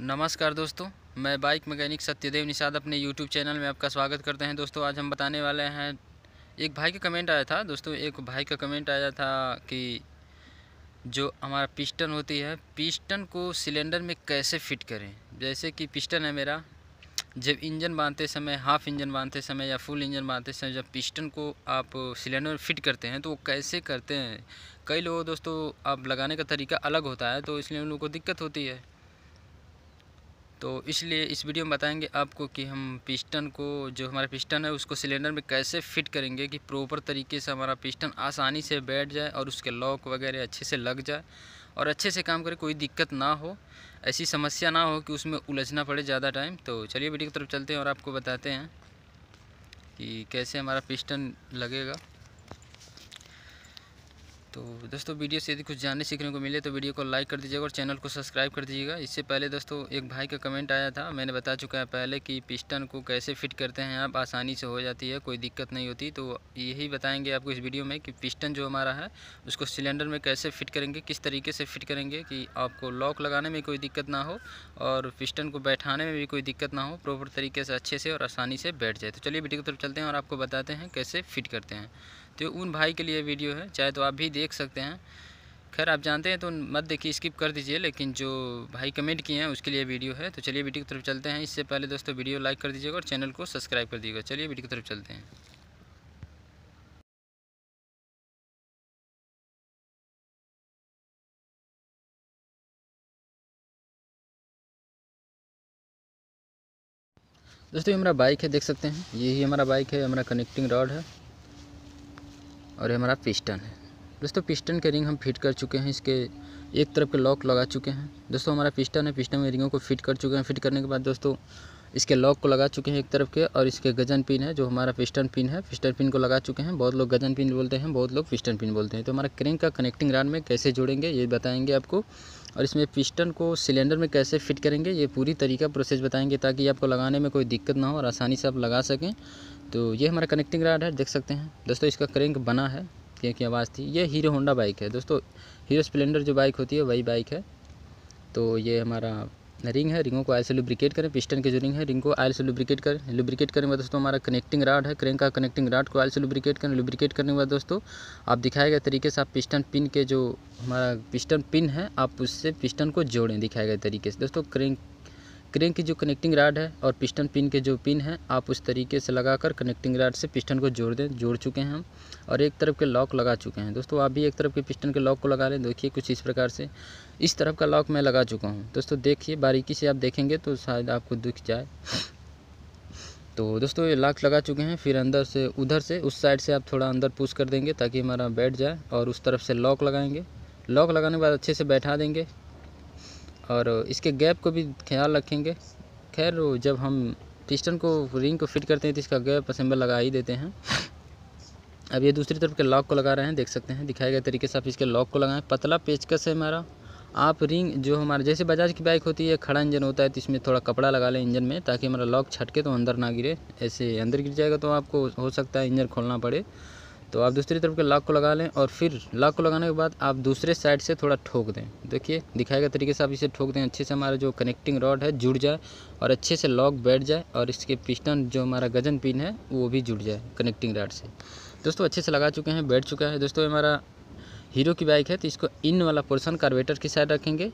नमस्कार दोस्तों मैं बाइक मैकेनिक सत्यदेव निषाद अपने यूट्यूब चैनल में आपका स्वागत करते हैं दोस्तों आज हम बताने वाले हैं एक भाई का कमेंट आया था दोस्तों एक भाई का कमेंट आया था कि जो हमारा पिस्टन होती है पिस्टन को सिलेंडर में कैसे फिट करें जैसे कि पिस्टन है मेरा जब इंजन बांधते समय हाफ़ इंजन बांधते समय या फुल इंजन बांधते समय जब पिस्टन को आप सिलेंडर में फिट करते हैं तो वो कैसे करते हैं कई लोग दोस्तों आप लगाने का तरीका अलग होता है तो इसलिए उन लोगों को दिक्कत होती है तो इसलिए इस वीडियो में बताएंगे आपको कि हम पिस्टन को जो हमारा पिस्टन है उसको सिलेंडर में कैसे फिट करेंगे कि प्रॉपर तरीके से हमारा पिस्टन आसानी से बैठ जाए और उसके लॉक वगैरह अच्छे से लग जाए और अच्छे से काम करे कोई दिक्कत ना हो ऐसी समस्या ना हो कि उसमें उलझना पड़े ज़्यादा टाइम तो चलिए वीडियो की तरफ चलते हैं और आपको बताते हैं कि कैसे हमारा पिस्टन लगेगा तो दोस्तों वीडियो से यदि कुछ जानने सीखने को मिले तो वीडियो को लाइक कर दीजिएगा और चैनल को सब्सक्राइब कर दीजिएगा इससे पहले दोस्तों एक भाई का कमेंट आया था मैंने बता चुका है पहले कि पिस्टन को कैसे फिट करते हैं आप आसानी से हो जाती है कोई दिक्कत नहीं होती तो यही बताएंगे आपको इस वीडियो में कि पिस्टन जो हमारा है उसको सिलेंडर में कैसे फिट करेंगे किस तरीके से फिट करेंगे कि आपको लॉक लगाने में कोई दिक्कत ना हो और पिस्टन को बैठाने में भी कोई दिक्कत ना हो प्रॉपर तरीके से अच्छे से और आसानी से बैठ जाए तो चलिए वीडियो की तरफ चलते हैं और आपको बताते हैं कैसे फिट करते हैं तो उन भाई के लिए वीडियो है चाहे तो आप भी देख सकते हैं खैर आप जानते हैं तो मत देखिए स्किप कर दीजिए लेकिन जो भाई कमेंट किए हैं उसके लिए वीडियो है तो चलिए वीडियो की तरफ चलते हैं इससे पहले दोस्तों वीडियो लाइक कर दीजिएगा और चैनल को सब्सक्राइब कर दीजिएगा चलिए वीडियो की तरफ चलते हैं दोस्तों ये हमारा बाइक है देख सकते हैं यही हमारा बाइक है हमारा कनेक्टिंग रॉड है और ये हमारा पिस्टन है दोस्तों पिस्टन के रिंग हम फिट कर चुके हैं इसके एक तरफ के लॉक लगा चुके हैं दोस्तों हमारा पिस्टन है पिस्टन में रिंगों को फिट कर चुके हैं फिट करने के बाद दोस्तों इसके लॉक को लगा चुके हैं एक तरफ के और इसके गजन पिन है जो हमारा पिस्टन पिन है पिस्टन पिन को लगा चुके हैं बहुत लोग गजन पिन बोलते हैं बहुत लोग पिस्टन पिन बोलते हैं तो हमारा क्रेंक का कनेक्टिंग रान में कैसे जोड़ेंगे ये बताएंगे आपको और इसमें पिस्टन को सिलेंडर में कैसे फिट करेंगे ये पूरी तरीका प्रोसेस बताएंगे ताकि आपको लगाने में कोई दिक्कत ना हो और आसानी से आप लगा सकें तो ये हमारा कनेक्टिंग राड है देख सकते हैं दोस्तों इसका क्रेंक बना है क्योंकि आवाज़ थी ये हीरो होंडा बाइक है दोस्तों हीरो स्प्लेंडर जो बाइक होती है वही बाइक है तो ये हमारा रिंग है रिंगों को आयल से लुब्रिकेट करें पिस्टन की जो रिंग है रिंग को आयल से लुब्रिकेट करें लुब्रिकेट करने के बाद दोस्तों हमारा कनेक्टिंग राड है क्रेंक का कनेक्टिंग राड को आयल से लुब्रिकेट करें लुब्रिकेट करने के बाद दोस्तों आप दिखाए गए तरीके से आप पिस्टन पिन के जो हमारा पिस्टन पिन है आप उससे पिस्टन को जोड़ें दिखाए गए तरीके से दोस्तों क्रेंक क्रेंक की जो कनेक्टिंग राड है और पिस्टन पिन के जो पिन है आप उस तरीके से लगाकर कनेक्टिंग राड से पिस्टन को जोड़ दें जोड़ चुके हैं हम और एक तरफ के लॉक लगा चुके हैं दोस्तों आप भी एक तरफ के पिस्टन के लॉक को लगा लें देखिए कुछ इस प्रकार से इस तरफ का लॉक मैं लगा चुका हूँ दोस्तों देखिए बारीकी से आप देखेंगे तो शायद आपको दिख जाए तो दोस्तों ये लॉक लगा चुके हैं फिर अंदर से उधर से उस साइड से आप थोड़ा अंदर पुश कर देंगे ताकि हमारा बैठ जाए और उस तरफ से लॉक लगाएंगे लॉक लगाने के बाद अच्छे से बैठा देंगे और इसके गैप को भी ख्याल रखेंगे खैर जब हम पिस्टन को रिंग को फिट करते हैं तो इसका गैप असेंबल लगा ही देते हैं अब ये दूसरी तरफ के लॉक को लगा रहे हैं देख सकते हैं दिखाए गए तरीके से आप इसके लॉक को लगाएं पतला पेचकस है हमारा आप रिंग जो हमारा जैसे बजाज की बाइक होती है खड़ा इंजन होता है तो इसमें थोड़ा कपड़ा लगा लें इंजन में ताकि हमारा लॉक छटके तो अंदर ना गिरे ऐसे अंदर गिर जाएगा तो आपको हो सकता है इंजन खोलना पड़े तो आप दूसरी तरफ के लॉक को लगा लें और फिर लॉक को लगाने के बाद आप दूसरे साइड से थोड़ा ठोक दें देखिए गए तरीके से आप इसे ठोक दें अच्छे से हमारा जो कनेक्टिंग रॉड है जुड़ जाए और अच्छे से लॉक बैठ जाए और इसके पिस्टन जो हमारा गजन पिन है वो भी जुड़ जाए कनेक्टिंग रॉड से दोस्तों अच्छे से लगा चुके हैं बैठ चुका है दोस्तों हमारा हीरो की बाइक है तो इसको इन वाला पोर्सन कार्बेटर की साइड रखेंगे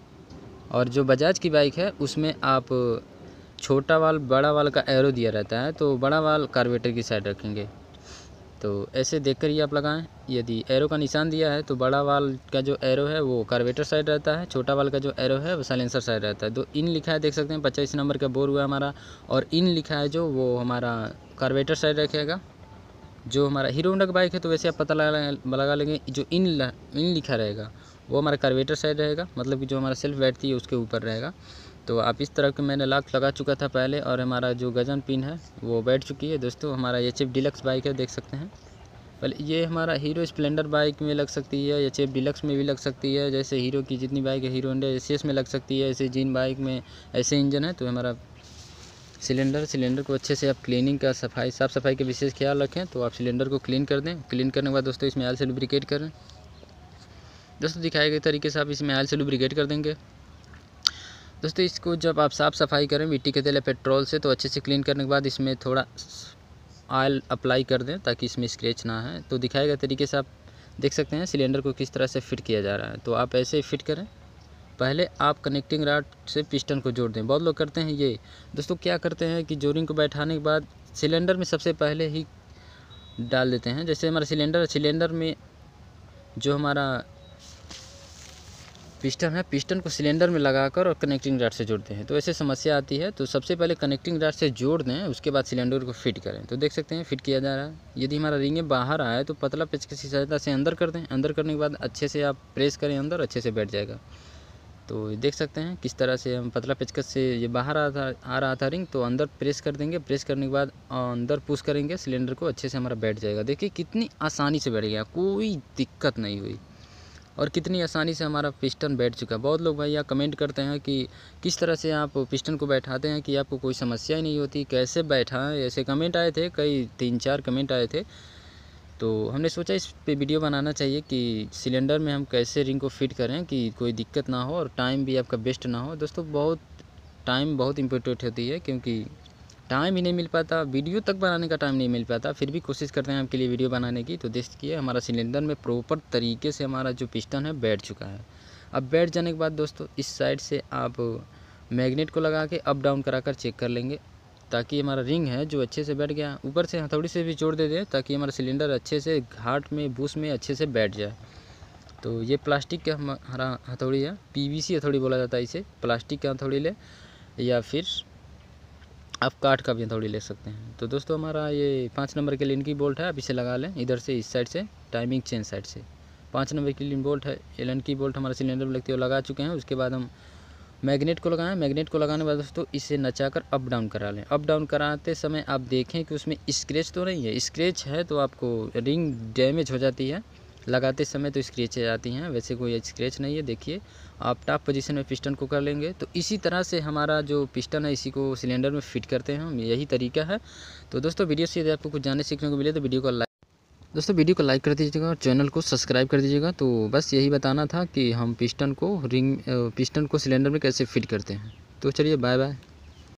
और जो बजाज की बाइक है उसमें आप छोटा वाल बड़ा वाल का एरो दिया रहता है तो बड़ा वाल कार्बेटर की साइड रखेंगे तो ऐसे देख कर ही आप लगाएं यदि एरो का निशान दिया है तो बड़ा वाल का जो एरो है वो कार्बेटर साइड रहता है छोटा वाल का जो एरो है वो साइलेंसर साइड रहता है तो इन लिखा है देख सकते हैं पच्चीस नंबर का बोर हुआ हमारा और इन लिखा है जो वो हमारा कार्बेटर साइड रखेगा जो हमारा हीरो होंडा का बाइक है तो वैसे आप पता लगा लगा लेंगे जो इन इन लिखा रहेगा वो हमारा कार्बेटर साइड रहेगा मतलब कि जो हमारा सेल्फ बैठती है उसके ऊपर रहेगा तो आप इस तरह के मैंने लाख लगा चुका था पहले और हमारा जो गजन पिन है वो बैठ चुकी है दोस्तों हमारा एच एफ डिलक्स बाइक है देख सकते हैं पहले ये हमारा हीरो स्प्लेंडर बाइक में लग सकती है एच एफ डिलक्स में भी लग सकती है जैसे हीरो की जितनी बाइक है हीरो हंडा एस में लग सकती है ऐसे जिन बाइक में ऐसे इंजन है तो हमारा सिलेंडर सिलेंडर को अच्छे से आप क्लीनिंग का सफाई साफ़ सफाई के विशेष ख्याल रखें तो आप सिलेंडर को क्लीन कर दें क्लीन करने के बाद दोस्तों इसमें आयल से लुब्रिकेट करें दोस्तों दिखाए गए तरीके से आप इसमें आयल से लुब्रिकेट कर देंगे दोस्तों इसको जब आप साफ़ सफाई करें मिट्टी के तेल या पेट्रोल से तो अच्छे से क्लीन करने के बाद इसमें थोड़ा ऑयल अप्लाई कर दें ताकि इसमें स्क्रैच ना है तो दिखाए गए तरीके से आप देख सकते हैं सिलेंडर को किस तरह से फिट किया जा रहा है तो आप ऐसे ही फिट करें पहले आप कनेक्टिंग राड से पिस्टन को जोड़ दें बहुत लोग करते हैं ये दोस्तों क्या करते हैं कि जोरिंग को बैठाने के बाद सिलेंडर में सबसे पहले ही डाल देते हैं जैसे हमारा सिलेंडर सिलेंडर में जो हमारा पिस्टन है पिस्टन को सिलेंडर में लगाकर और कनेक्टिंग रॉड से जोड़ते हैं तो ऐसे समस्या आती है तो सबसे पहले कनेक्टिंग रॉड से जोड़ दें उसके बाद सिलेंडर को फिट करें तो देख सकते हैं फिट किया जा रहा है यदि हमारा रिंगें बाहर आया तो पतला पेच की सहायता से अंदर कर दें अंदर करने के बाद अच्छे से आप प्रेस करें अंदर अच्छे से बैठ जाएगा तो देख सकते हैं किस तरह से हम पतला पेचकस से ये बाहर आ आ रहा था रिंग तो अंदर प्रेस कर देंगे प्रेस करने के बाद अंदर पुश करेंगे सिलेंडर को अच्छे से हमारा बैठ जाएगा देखिए कितनी आसानी से बैठ गया कोई दिक्कत नहीं हुई और कितनी आसानी से हमारा पिस्टन बैठ चुका है बहुत लोग भैया कमेंट करते हैं कि किस तरह से आप पिस्टन को बैठाते हैं कि आपको कोई समस्या ही नहीं होती कैसे बैठा ऐसे कमेंट आए थे कई तीन चार कमेंट आए थे तो हमने सोचा इस पे वीडियो बनाना चाहिए कि सिलेंडर में हम कैसे रिंग को फिट करें कि कोई दिक्कत ना हो और टाइम भी आपका बेस्ट ना हो दोस्तों बहुत टाइम बहुत इम्पोर्टेंट होती है क्योंकि टाइम ही नहीं मिल पाता वीडियो तक बनाने का टाइम नहीं मिल पाता फिर भी कोशिश करते हैं आपके लिए वीडियो बनाने की तो देखिए हमारा सिलेंडर में प्रॉपर तरीके से हमारा जो पिस्टन है बैठ चुका है अब बैठ जाने के बाद दोस्तों इस साइड से आप मैग्नेट को लगा के अप डाउन करा कर चेक कर लेंगे ताकि हमारा रिंग है जो अच्छे से बैठ गया ऊपर से हथौड़ी से भी जोड़ दे दें ताकि हमारा सिलेंडर अच्छे से घाट में बूस में अच्छे से बैठ जाए तो ये प्लास्टिक का हमारा हथौड़ी है पीवीसी हथौड़ी बोला जाता है इसे प्लास्टिक का हथौड़ी ले या फिर आप काट का भी थोड़ी ले सकते हैं तो दोस्तों हमारा ये पाँच नंबर के लिन की बोल्ट है आप इसे लगा लें इधर से इस साइड से टाइमिंग चेन साइड से पाँच नंबर की लिन बोल्ट है लन की बोल्ट हमारा सिलेंडर में लगती है लगा चुके हैं उसके बाद हम मैग्नेट को लगाएं मैग्नेट को लगाने के बाद दोस्तों इसे नचाकर अप डाउन करा लें अप डाउन कराते समय आप देखें कि उसमें स्क्रेच तो नहीं है स्क्रेच है तो आपको रिंग डैमेज हो जाती है लगाते समय तो स्क्रेचेज आती हैं वैसे कोई स्क्रेच नहीं है देखिए आप टॉप पोजीशन में पिस्टन को कर लेंगे तो इसी तरह से हमारा जो पिस्टन है इसी को सिलेंडर में फिट करते हैं हम यही तरीका है तो दोस्तों वीडियो से यदि आपको कुछ जानने सीखने को मिले तो वीडियो को लाइक दोस्तों वीडियो को लाइक कर दीजिएगा और चैनल को सब्सक्राइब कर दीजिएगा तो बस यही बताना था कि हम पिस्टन को रिंग पिस्टन को सिलेंडर में कैसे फिट करते हैं तो चलिए बाय बाय